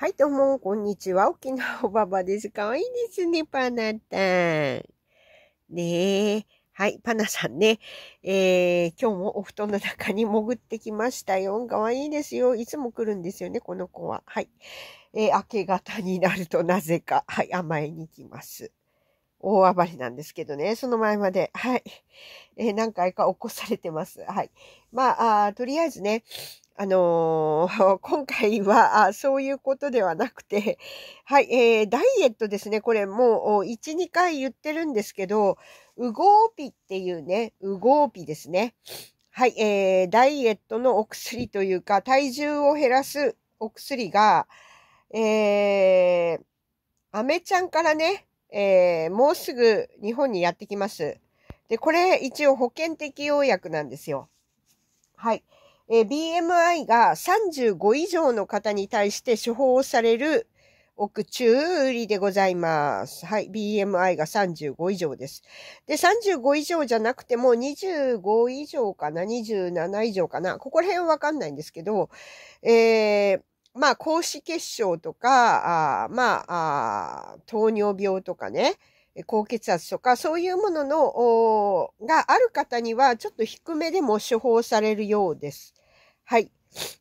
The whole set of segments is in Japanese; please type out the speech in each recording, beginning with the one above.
はい、どうも、こんにちは。沖縄おばばです。かわいいですね、パナタン。ねえ。はい、パナさんね。えー、今日もお布団の中に潜ってきましたよ。かわいいですよ。いつも来るんですよね、この子は。はい。えー、明け方になるとなぜか、はい、甘えに来ます。大暴れなんですけどね、その前まで、はい。えー、何回か起こされてます。はい。まあ、あとりあえずね、あのー、今回はあそういうことではなくて、はい、えー、ダイエットですね。これもう1、2回言ってるんですけど、うごうぴっていうね、うごうぴですね。はい、えー、ダイエットのお薬というか、体重を減らすお薬が、えー、アメちゃんからね、えー、もうすぐ日本にやってきます。で、これ一応保険適用薬なんですよ。はい。えー、BMI が35以上の方に対して処方される奥中売りでございます。はい。BMI が35以上です。で、35以上じゃなくても25以上かな ?27 以上かなここら辺わかんないんですけど、えー、まあ、高脂血症とか、あまあ糖尿病とかね、高血圧とか、そういうものの、がある方には、ちょっと低めでも処方されるようです。はい。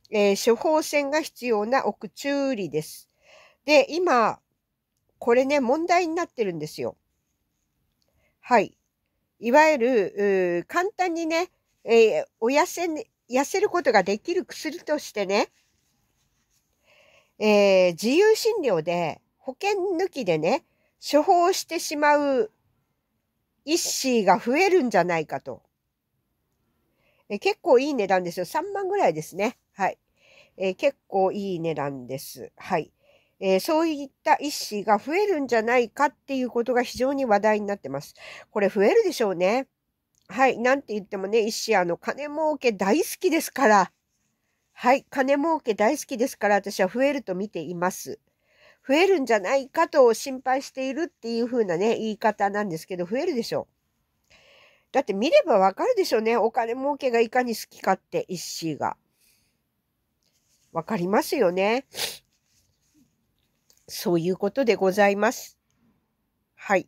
えー、処方箋が必要な奥中理です。で、今、これね、問題になってるんですよ。はい。いわゆる、簡単にね、えー、お痩せ、痩せることができる薬としてね、えー、自由診療で保険抜きでね、処方してしまう医師が増えるんじゃないかと。え結構いい値段ですよ。3万ぐらいですね。はい。え結構いい値段です。はい。えそういった医師が増えるんじゃないかっていうことが非常に話題になってます。これ増えるでしょうね。はい。なんて言ってもね、医師、あの、金儲け大好きですから。はい。金儲け大好きですから、私は増えると見ています。増えるんじゃないかと心配しているっていう風なね、言い方なんですけど、増えるでしょう。だって見ればわかるでしょうね。お金儲けがいかに好きかって、一ーが。わかりますよね。そういうことでございます。はい。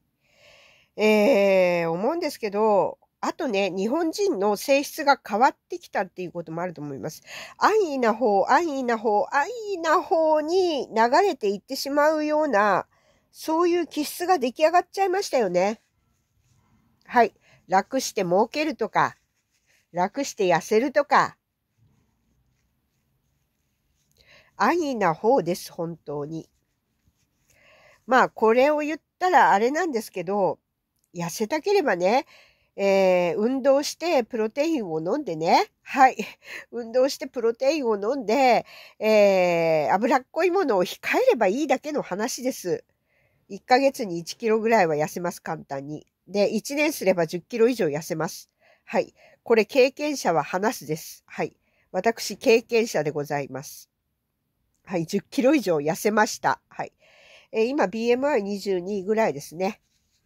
えー、思うんですけど、あとね、日本人の性質が変わってきたっていうこともあると思います。安易な方、安易な方、安易な方に流れていってしまうような、そういう気質が出来上がっちゃいましたよね。はい。楽して儲けるとか、楽して痩せるとか、安易な方です、本当に。まあ、これを言ったらあれなんですけど、痩せたければね、えー、運動してプロテインを飲んでね。はい。運動してプロテインを飲んで、えー、脂っこいものを控えればいいだけの話です。1ヶ月に1キロぐらいは痩せます、簡単に。で、1年すれば10キロ以上痩せます。はい。これ経験者は話すです。はい。私、経験者でございます。はい。10キロ以上痩せました。はい。えー、今、BMI22 ぐらいですね。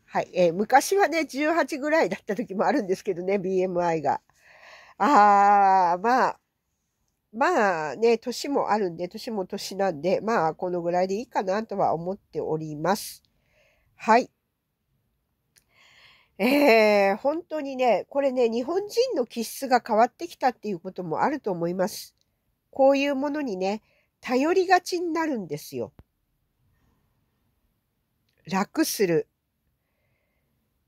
はい。えー、昔はね、18ぐらいだった時もあるんですけどね、BMI が。あー、まあ、まあね、年もあるんで、年も年なんで、まあ、このぐらいでいいかなとは思っております。はい。えー、本当にね、これね、日本人の気質が変わってきたっていうこともあると思います。こういうものにね、頼りがちになるんですよ。楽する。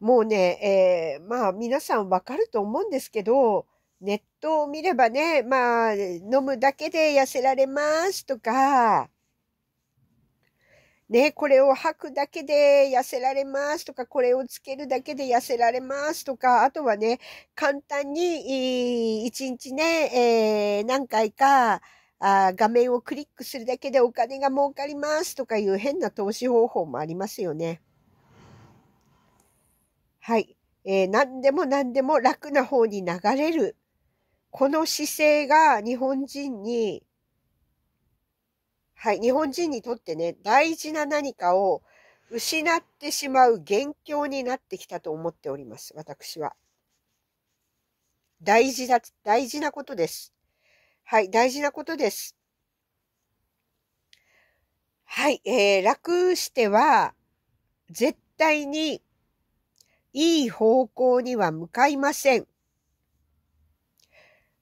もうね、えー、まあ皆さんわかると思うんですけど、ネットを見ればね、まあ飲むだけで痩せられますとか、ね、これを吐くだけで痩せられますとか、これをつけるだけで痩せられますとか、あとはね、簡単に、一日ね、えー、何回か、あ画面をクリックするだけでお金が儲かりますとかいう変な投資方法もありますよね。はい。えー、何でも何でも楽な方に流れる。この姿勢が日本人にはい、日本人にとってね、大事な何かを失ってしまう元凶になってきたと思っております、私は。大事だ、大事なことです。はい、大事なことです。はい、えー、楽しては、絶対に、いい方向には向かいません。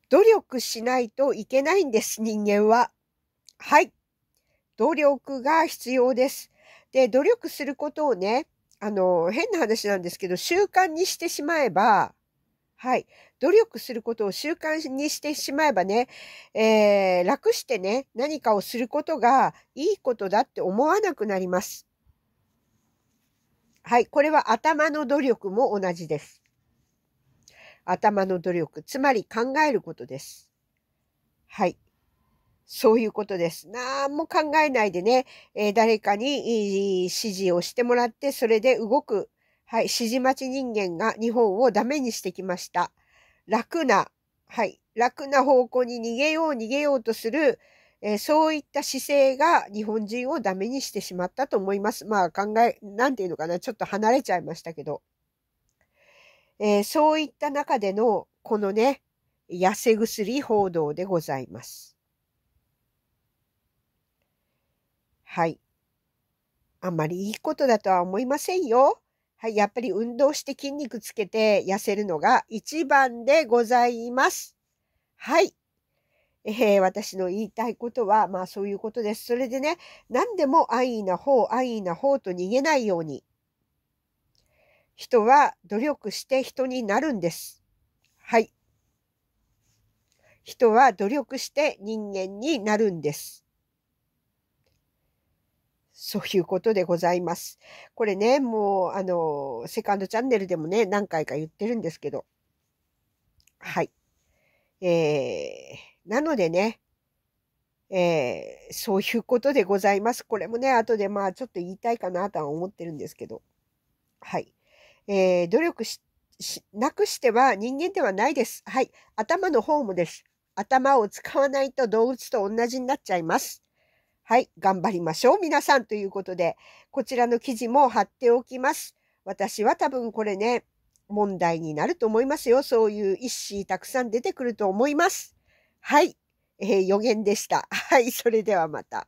努力しないといけないんです、人間は。はい。努力が必要です。で、努力することをね、あの、変な話なんですけど、習慣にしてしまえば、はい。努力することを習慣にしてしまえばね、えー、楽してね、何かをすることがいいことだって思わなくなります。はい。これは頭の努力も同じです。頭の努力。つまり考えることです。はい。そういうことです。何も考えないでね、えー、誰かに指示をしてもらって、それで動く、はい、指示待ち人間が日本をダメにしてきました。楽な、はい、楽な方向に逃げよう逃げようとする、えー、そういった姿勢が日本人をダメにしてしまったと思います。まあ考え、なんていうのかな、ちょっと離れちゃいましたけど。えー、そういった中での、このね、痩せ薬報道でございます。はい。あんまりいいことだとは思いませんよ。はい。やっぱり運動して筋肉つけて痩せるのが一番でございます。はい。えー、私の言いたいことは、まあそういうことです。それでね、何でも安易な方、安易な方と逃げないように。人は努力して人になるんです。はい。人は努力して人間になるんです。そういうことでございます。これね、もう、あの、セカンドチャンネルでもね、何回か言ってるんですけど。はい。えー、なのでね、えー、そういうことでございます。これもね、後でまあちょっと言いたいかなとは思ってるんですけど。はい。えー、努力し、しなくしては人間ではないです。はい。頭の方もです。頭を使わないと動物と同じになっちゃいます。はい、頑張りましょう、皆さんということで、こちらの記事も貼っておきます。私は多分これね、問題になると思いますよ。そういう一思たくさん出てくると思います。はい、えー、予言でした。はい、それではまた。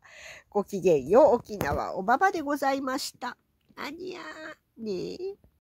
ごきげんよう、沖縄おばばでございました。あにゃーねー。